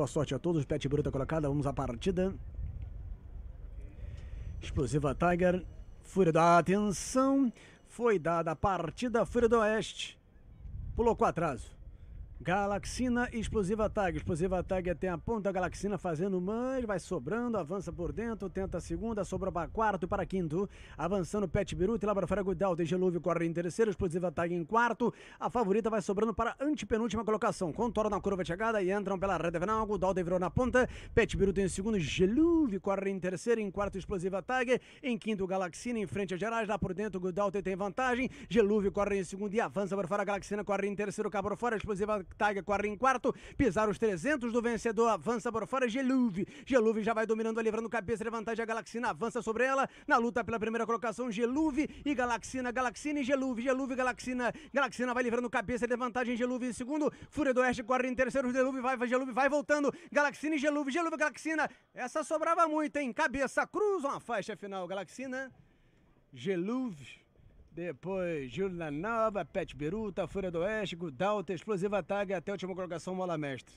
Boa sorte a todos, pet bruta colocada, vamos à partida. Explosiva Tiger, Fúria da Atenção, foi dada a partida, Fúria do Oeste, pulou com atraso. Galaxina explosiva tag. Explosiva tag é, tem a ponta Galaxina fazendo mais, vai sobrando, avança por dentro, tenta a segunda, sobra para quarto para quinto. Avançando Pet Biruta e lá para fora Gudal. De Gelúvio corre em terceiro, explosiva tag em quarto. A favorita vai sobrando para antepenúltima colocação. Contorna a curva de chegada e entram pela reta final. Gudal virou na ponta. Pet Biruta em segundo, Gelúvio corre em terceiro, em quarto explosiva tag. Em quinto, Galaxina em frente a Gerais. Lá por dentro, Gudal tem vantagem. Gelúvio corre em segundo e avança para fora. Galaxina corre em terceiro, cá fora, explosiva em quarto, pisar os 300 do vencedor, avança por fora, Geluve, Geluve já vai dominando a livrando cabeça, vantagem a Galaxina avança sobre ela, na luta pela primeira colocação, Geluve e Galaxina, Galaxina e Geluve, Geluve, Galaxina, Galaxina vai livrando cabeça, vantagem Geluve em segundo, Fúria do Oeste corre em terceiro, Geluve vai, Geluve vai voltando, Galaxina e Geluve, Geluve, Galaxina, essa sobrava muito, hein, cabeça, cruzam a faixa final, Galaxina, Geluve, depois, Júlio na Nova, Pet Beruta, Fúria do Oeste, Gudalta, Explosiva Tag até a última colocação Mola Mestre.